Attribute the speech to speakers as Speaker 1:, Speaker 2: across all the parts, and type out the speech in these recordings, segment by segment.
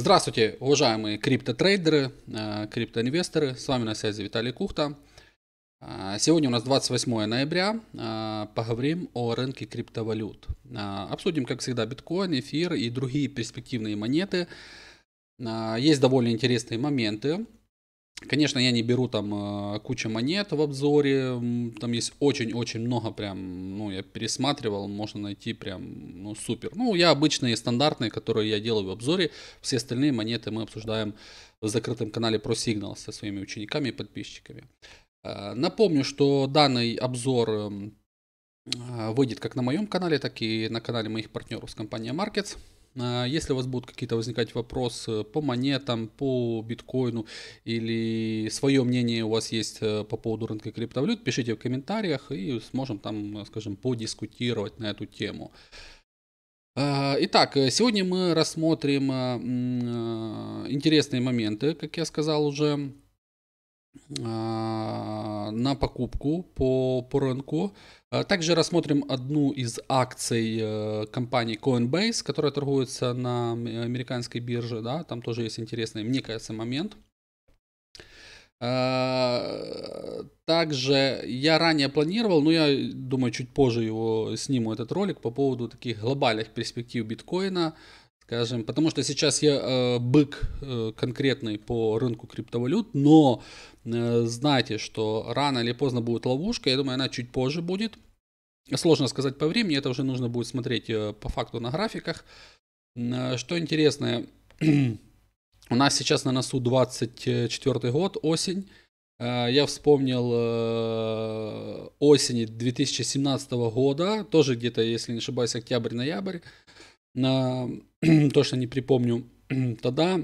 Speaker 1: Здравствуйте, уважаемые криптотрейдеры, э, криптоинвесторы. С вами на связи Виталий Кухта. Э, сегодня у нас 28 ноября. Э, поговорим о рынке криптовалют. Обсудим, как всегда, биткоин, эфир и другие перспективные монеты. Есть довольно интересные моменты. Конечно, я не беру там э, кучу монет в обзоре, там есть очень-очень много прям, ну, я пересматривал, можно найти прям, ну, супер. Ну, я обычные стандартные, которые я делаю в обзоре, все остальные монеты мы обсуждаем в закрытом канале про Signal со своими учениками и подписчиками. Э, напомню, что данный обзор эм, э, выйдет как на моем канале, так и на канале моих партнеров с компанией Markets. А, если у вас будут какие-то возникать вопросы по монетам, по биткоину или свое мнение у вас есть э, по поводу рынка криптовалют, пишите в комментариях и сможем там, э, скажем, подискутировать на эту тему. А, итак, сегодня мы рассмотрим э, интересные моменты, как я сказал уже. А, на покупку по, по рынку. А, также рассмотрим одну из акций э, компании Coinbase, которая торгуется на э, американской бирже. Да, там тоже есть интересный, мне кажется, момент. А, также я ранее планировал, но я думаю, чуть позже его сниму этот ролик по поводу таких глобальных перспектив биткоина скажем, потому что сейчас я э, бык э, конкретный по рынку криптовалют, но э, знайте, что рано или поздно будет ловушка, я думаю, она чуть позже будет. Сложно сказать по времени, это уже нужно будет смотреть э, по факту на графиках. Э, что интересное, у нас сейчас на носу 24 год, осень. Э, я вспомнил э, осени 2017 года, тоже где-то, если не ошибаюсь, октябрь-ноябрь, на точно не припомню тогда.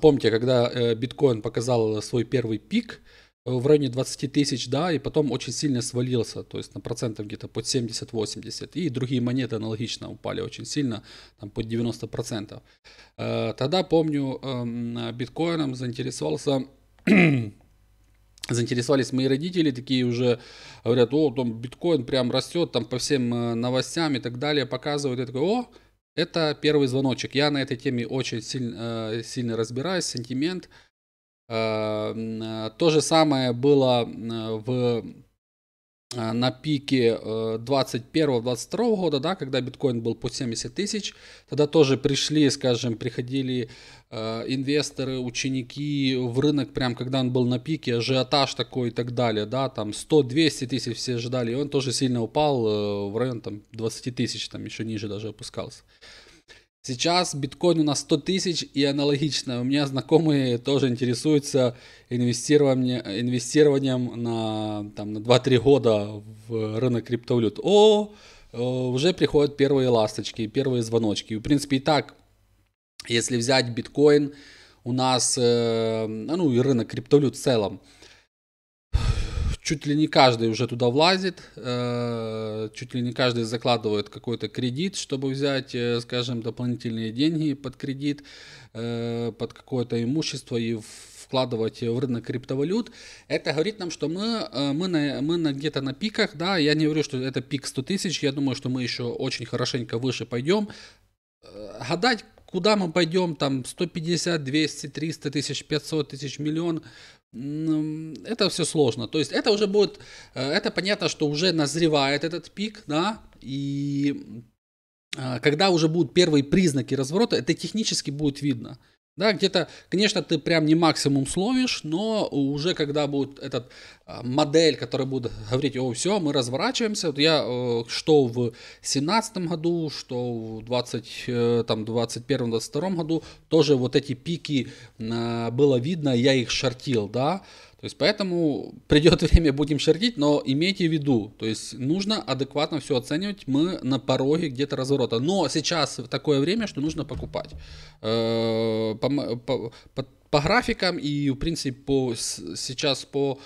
Speaker 1: Помните, когда э, биткоин показал свой первый пик э, в районе 20 тысяч, да, и потом очень сильно свалился, то есть на процентов где-то под 70-80, и другие монеты аналогично упали очень сильно, там под 90 процентов. Э, тогда, помню, эм, биткоином заинтересовался заинтересовались мои родители, такие уже говорят, о, там биткоин прям растет, там по всем э, новостям и так далее показывают. Я такой, о, это первый звоночек. Я на этой теме очень сильно, э, сильно разбираюсь, сентимент. Э, то же самое было в Э, на пике 21-22 э, года, да, когда биткоин был по 70 тысяч, тогда тоже пришли, скажем, приходили э, инвесторы, ученики в рынок, прям когда он был на пике, ажиотаж такой и так далее, да, там 100-200 тысяч все ждали, и он тоже сильно упал в район там 20 тысяч, там еще ниже даже опускался. Сейчас биткоин у нас 100 тысяч и аналогично. У меня знакомые тоже интересуются инвестированием, инвестированием на, там, на 2-3 года в рынок криптовалют. О, э, уже приходят первые ласточки, первые звоночки. в принципе, и так, если взять биткоин, у нас, э, ну и рынок криптовалют в целом – чуть ли не каждый уже туда влазит, э, чуть ли не каждый закладывает какой-то кредит, чтобы взять, э, скажем, дополнительные деньги под кредит, э, под какое-то имущество и вкладывать в рынок криптовалют. Это говорит нам, что мы, мы, на, мы на где-то на пиках, да, я не говорю, что это пик 100 тысяч, я думаю, что мы еще очень хорошенько выше пойдем, гадать, куда мы пойдем, там 150, 200, 300 тысяч, 500 тысяч, миллион, это все сложно. То есть это уже будет, э, это понятно, что уже назревает этот пик, да, и э, когда уже будут первые признаки разворота, это технически будет видно. Да, где-то, конечно, ты прям не максимум словишь, но уже когда будет этот а, модель, которая будет говорить, о, все, мы разворачиваемся, вот я э, что в 17 году, что в 20, э, там, 21-22 году, тоже вот эти пики а, было видно, я их шортил, да, то есть поэтому придет время, будем шердить, но имейте в виду, то есть нужно адекватно все оценивать, мы на пороге где-то разворота. Но сейчас такое время, что нужно покупать. Э, по, по, по, графикам и, в принципе, по, сейчас по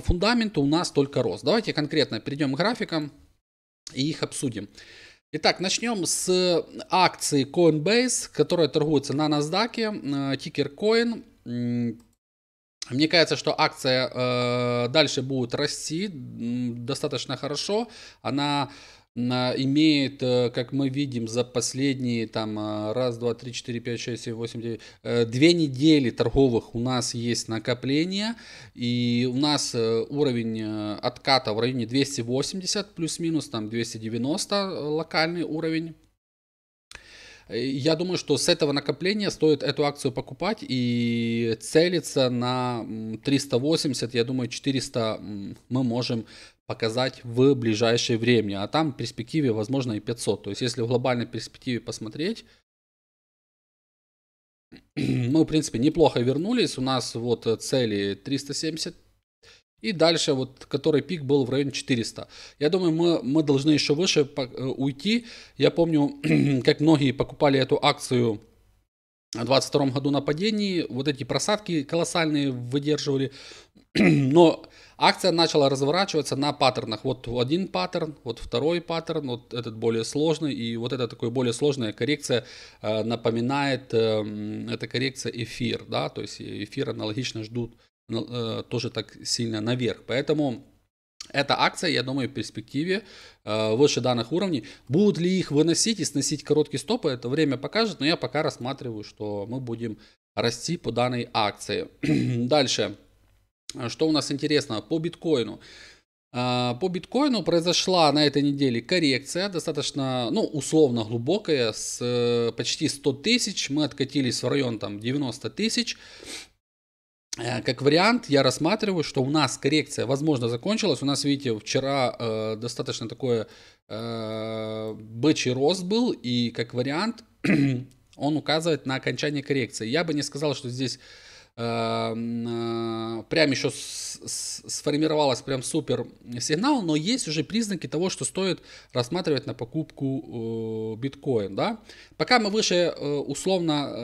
Speaker 1: фундаменту у нас только рост. Давайте конкретно перейдем к графикам и их обсудим. Итак, начнем с акции Coinbase, которая торгуется на NASDAQ, тикер э, Coin. Мне кажется, что акция э, дальше будет расти достаточно хорошо. Она имеет, э, как мы видим, за последние там э, раз, два, три, четыре, пять, шесть, семь, восемь, девять, э, две недели торговых у нас есть накопление, и у нас уровень отката в районе 280 плюс-минус, там 290 локальный уровень Э, я думаю, что с этого накопления стоит эту акцию покупать и целиться на 380, я думаю, 400 мы можем показать в ближайшее время, а там в перспективе, возможно, и 500. То есть, если в глобальной перспективе посмотреть, мы, в принципе, неплохо вернулись. У нас вот э, цели 370 и дальше, вот, который пик был в районе 400. Я думаю, мы, мы должны еще выше по, э, уйти. Я помню, как многие покупали эту акцию в 22 году на падении. Вот эти просадки колоссальные выдерживали. Но акция начала разворачиваться на паттернах. Вот один паттерн, вот второй паттерн, вот этот более сложный. И вот эта такой более сложная коррекция э, напоминает, э, эта коррекция эфир. Да? То есть э, эфир аналогично ждут ну, э, тоже так сильно наверх. Поэтому эта акция, я думаю, в перспективе э, выше данных уровней. Будут ли их выносить и сносить короткие стопы, это время покажет, но я пока рассматриваю, что мы будем расти по данной акции. Дальше, что у нас интересно по биткоину. Э, по биткоину произошла на этой неделе коррекция, достаточно, ну, условно глубокая, с почти 100 тысяч. Мы откатились в район там 90 тысяч. Э, как вариант я рассматриваю, что у нас коррекция, возможно, закончилась. У нас, видите, вчера э, достаточно такой э, бычий рост был, и как вариант он указывает на окончание коррекции. Я бы не сказал, что здесь Эм, э, прям еще сформировалась прям супер сигнал, но есть уже признаки того, что стоит рассматривать на покупку э, биткоин, да. Пока мы выше э, условно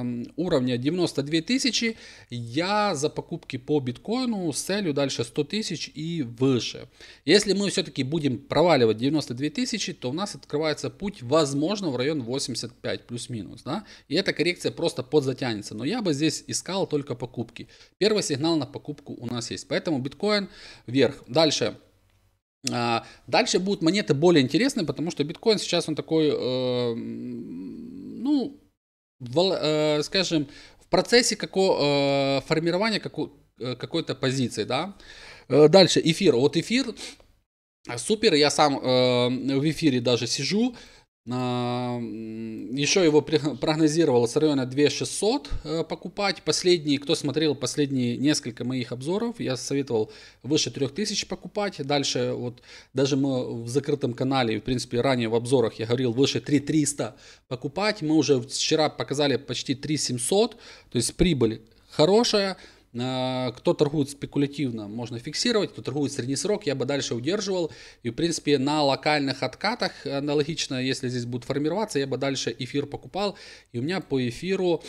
Speaker 1: эм, уровня 92 тысячи, я за покупки по биткоину с целью дальше 100 тысяч и выше. Если мы все-таки будем проваливать 92 тысячи, то у нас открывается путь, возможно, в район 85 плюс-минус, да. И эта коррекция просто подзатянется, но я бы здесь искал только покупки. Первый сигнал на покупку у нас есть. Поэтому биткоин вверх. Дальше. А, дальше будут монеты более интересные, потому что биткоин сейчас он такой, э, ну, э, скажем, в процессе какого, э, формирования какой-то позиции, да. Дальше эфир. Вот эфир супер, я сам в эфире даже сижу. А, еще его прогнозировал с района 2600 э, покупать. Последний, кто смотрел последние несколько моих обзоров, я советовал выше 3000 покупать. Дальше вот даже мы в закрытом канале, в принципе, ранее в обзорах я говорил выше 3300 покупать. Мы уже вчера показали почти 3700, то есть прибыль хорошая. Э, кто торгует спекулятивно, можно фиксировать, кто торгует средний срок, я бы дальше удерживал. И, в принципе, на локальных откатах, аналогично, если здесь будет формироваться, я бы дальше эфир покупал. И у меня по эфиру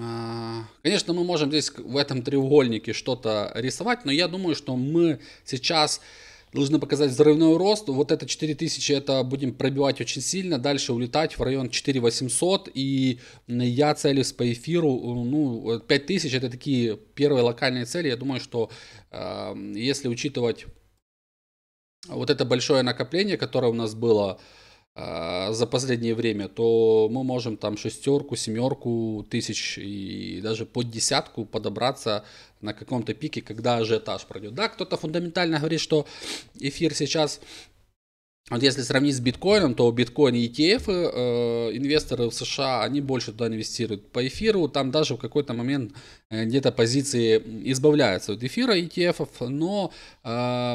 Speaker 1: а, Конечно, мы можем здесь в этом треугольнике что-то рисовать, но я думаю, что мы сейчас нужно показать взрывной рост. Вот это 4000, это будем пробивать очень сильно, дальше улетать в район 4800. И я целюсь по эфиру, э, ну, 5000 это такие первые локальные цели. Я думаю, что э, если учитывать вот это большое накопление, которое у нас было, а, за последнее время, то мы можем там шестерку, семерку тысяч и даже под десятку подобраться на каком-то пике, когда ажиотаж пройдет. Да, кто-то фундаментально говорит, что эфир сейчас вот если сравнить с биткоином, то биткоин и ETF, э, э, инвесторы в США, они больше туда инвестируют. По эфиру там даже в какой-то момент э, где-то позиции избавляются от эфира ETF, но э,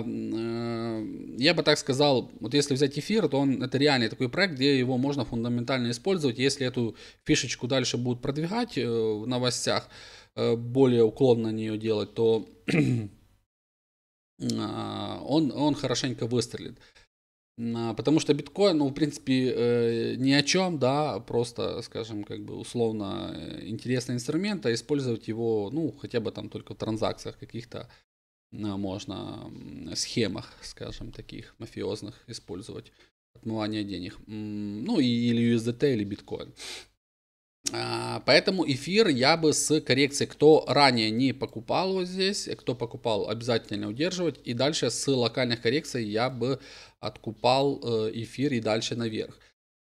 Speaker 1: э, я бы так сказал, вот если взять эфир, то он это реальный такой проект, где его можно фундаментально использовать, если эту фишечку дальше будут продвигать э, в новостях, э, более уклонно на нее делать, то э, он, он хорошенько выстрелит. А, потому что биткоин, ну, в принципе, э, ни о чем, да, просто, скажем, как бы условно э, интересный инструмент, а использовать его, ну, хотя бы там только в транзакциях каких-то а, можно, схемах, скажем, таких мафиозных использовать отмывание денег. Ну, или USDT, или биткоин. А, поэтому эфир я бы с коррекцией, кто ранее не покупал вот здесь, кто покупал, обязательно удерживать. И дальше с локальных коррекций я бы откупал э, эфир и дальше наверх.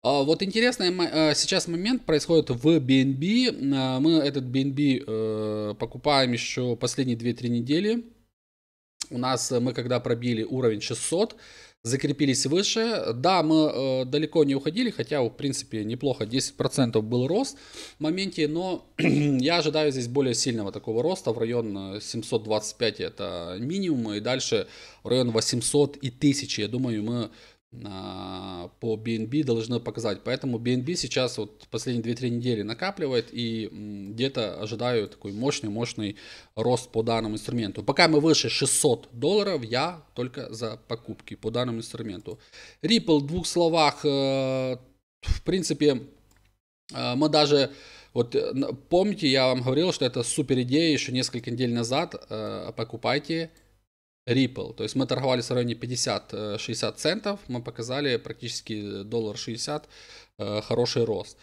Speaker 1: А, вот интересный э, сейчас момент происходит в BNB. А, мы этот BNB э, покупаем еще последние 2-3 недели. У нас мы когда пробили уровень 600, закрепились выше. Да, мы э, далеко не уходили, хотя, в принципе, неплохо, 10% был рост в моменте, но я ожидаю здесь более сильного такого роста в район 725, э, это минимум, и дальше в район 800 и 1000. Я думаю, мы а, по BNB должны показать. Поэтому BNB сейчас вот последние 2-3 недели накапливает и где-то ожидаю такой мощный-мощный рост по данному инструменту. Пока мы выше 600 долларов, я только за покупки по данному инструменту. Ripple в двух словах, э, в принципе, э, мы даже вот э, помните, я вам говорил, что это супер идея еще несколько недель назад. Покупайте Ripple. То есть мы торговали в районе 50-60 центов, мы показали практически доллар 60, э, хороший рост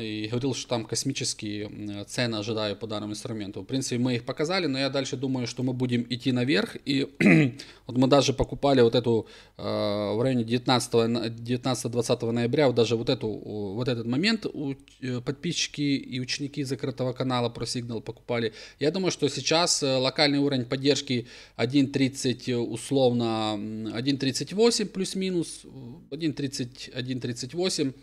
Speaker 1: и говорил, что там космические цены ожидаю по данному инструменту. В принципе, мы их показали, но я дальше думаю, что мы будем идти наверх. И вот мы даже покупали вот эту э, в районе 19-20 ноября, вот даже вот, эту, вот этот момент у, э, подписчики и ученики закрытого канала про сигнал покупали. Я думаю, что сейчас э, локальный уровень поддержки 1.30 условно 1.38 плюс-минус, 1.30, 1.38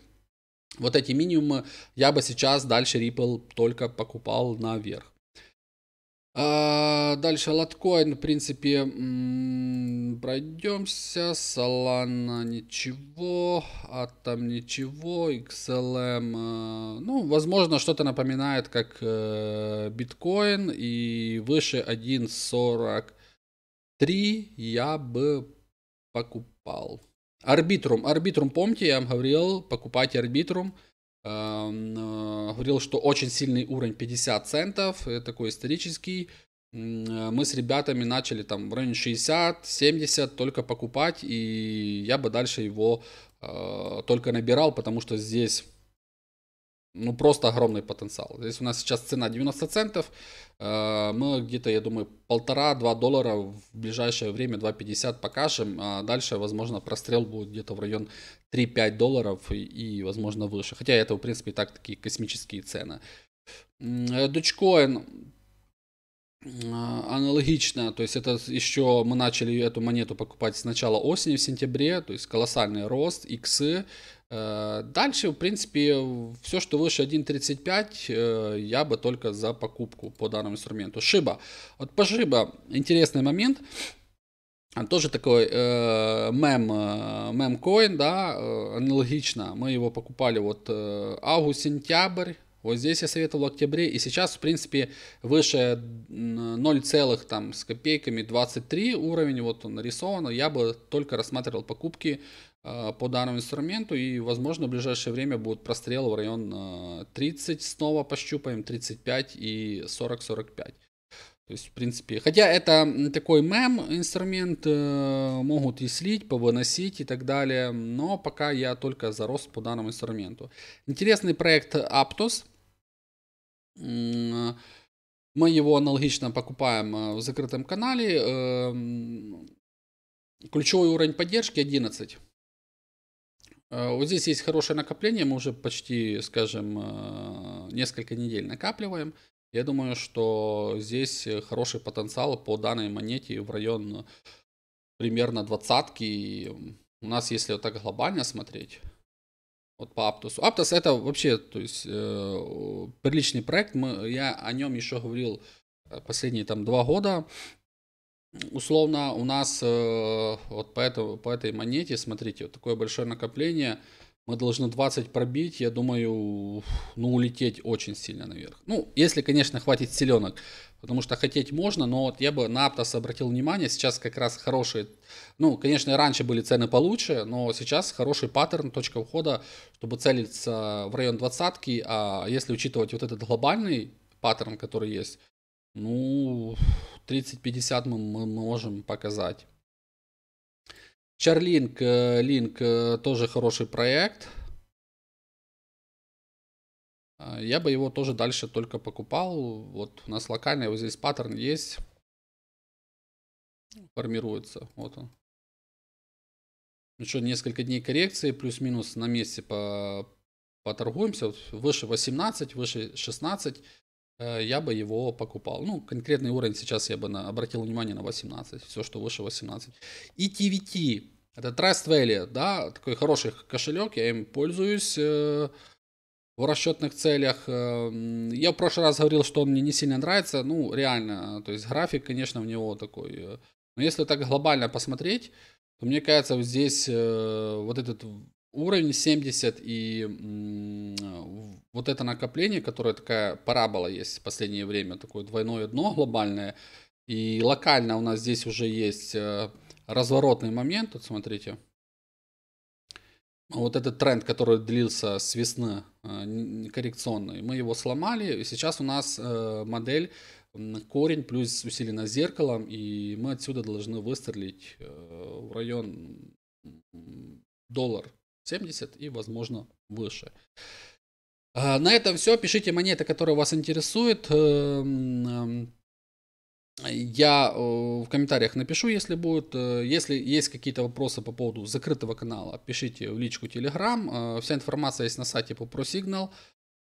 Speaker 1: вот эти минимумы я бы сейчас дальше Ripple только покупал наверх. А дальше лоткоин, в принципе, пройдемся. Solana ничего, а там ничего, XLM. ну, возможно, что-то напоминает как э, биткоин. И выше 1.43 я бы покупал. Арбитрум. Арбитрум, помните, я вам говорил, покупайте арбитрум. Эм, э, говорил, что очень сильный уровень 50 центов, э, такой исторический. Э, мы с ребятами начали там в районе 60-70 только покупать, и я бы дальше его только набирал, потому что здесь ну, просто огромный потенциал. Здесь у нас сейчас цена 90 центов. Э, мы где-то, я думаю, полтора-два доллара в ближайшее время, 2,50 покажем. А дальше, возможно, прострел будет где-то в район 3-5 долларов и, и, возможно, выше. Хотя это, в принципе, и так такие космические цены. Дочкоин э, а, аналогично, то есть это еще мы начали эту монету покупать с начала осени в сентябре, то есть колоссальный рост, иксы, Э, дальше, в принципе, все, что выше 1.35, э, я бы только за покупку по данному инструменту. Шиба. Вот по Шиба интересный момент. Тоже такой э, мем, э, мем коин, да, аналогично. Мы его покупали вот август-сентябрь, вот здесь я советовал в октябре, и сейчас, в принципе, выше 0, там, с копейками 23 уровень, вот он нарисован, я бы только рассматривал покупки э, по данному инструменту, и, возможно, в ближайшее время будут прострелы в район э, а, 30, снова пощупаем, 35 и 40-45. То есть, в принципе, хотя это такой мем инструмент, э, могут и слить, повыносить и так далее, но пока я только зарос по данному инструменту. Интересный проект Aptos – Э, мы его аналогично покупаем э, в закрытом канале. Эм, ключевой уровень поддержки 11. Э, вот здесь есть хорошее накопление, мы уже почти, скажем, несколько недель накапливаем. Я думаю, что здесь хороший потенциал по данной монете в район примерно двадцатки. У нас, если вот так глобально смотреть, вот по Аптусу. Аптос это вообще, то есть, э, приличный проект. Мы, я о нем еще говорил э, последние там два года. Условно у нас э, вот по, этому, по этой монете, смотрите, вот такое большое накопление – мы должны 20 пробить, я думаю, ну, улететь очень сильно наверх. Ну, если, конечно, хватит силенок, потому что хотеть можно, но вот я бы на Аптос обратил внимание, сейчас как раз хорошие, ну, конечно, раньше были цены получше, но сейчас хороший паттерн, точка ухода, чтобы целиться в район двадцатки, а если учитывать вот этот глобальный паттерн, который есть, ну, 30-50 мы, мы можем показать. Чарлинг э, Линк э, тоже хороший проект. А, я бы его тоже дальше только покупал. Вот у нас локальный, его здесь паттерн есть. Формируется. Вот он. Еще несколько дней коррекции, плюс-минус на месте по, поторгуемся. Вот выше 18, выше 16. Э, я бы его покупал. Ну, конкретный уровень сейчас я бы на, обратил внимание на 18, все, что выше 18. И TVT, это Trust Valley, да, такой хороший кошелек, я им пользуюсь э, в расчетных целях. Эм, я в прошлый раз говорил, что он мне не сильно нравится, ну, реально, то есть график, конечно, в него такой. Э, но если так глобально посмотреть, то мне кажется, вот здесь э, вот этот уровень 70 и вот это накопление, которое такая парабола есть в последнее время, такое двойное дно глобальное, и локально у нас здесь уже есть э, разворотный момент, вот смотрите, вот этот тренд, который длился с весны, э, коррекционный, мы его сломали, и сейчас у нас э, модель корень плюс усилено зеркалом, и мы отсюда должны выстрелить в район доллар 70 и, возможно, выше. А, на этом все. Пишите монеты, которые вас интересуют. Эм, эм, я э, в комментариях напишу, если будут. Э, если есть какие-то вопросы по поводу закрытого канала, пишите в личку Telegram. Э, вся информация есть на сайте по ProSignal.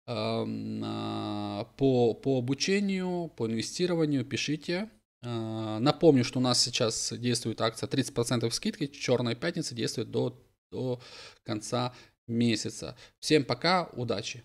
Speaker 1: Эм, по, по обучению, по инвестированию пишите. Напомню, что у нас сейчас действует акция 30% скидки. Черная пятница действует до, до конца месяца. Всем пока, удачи!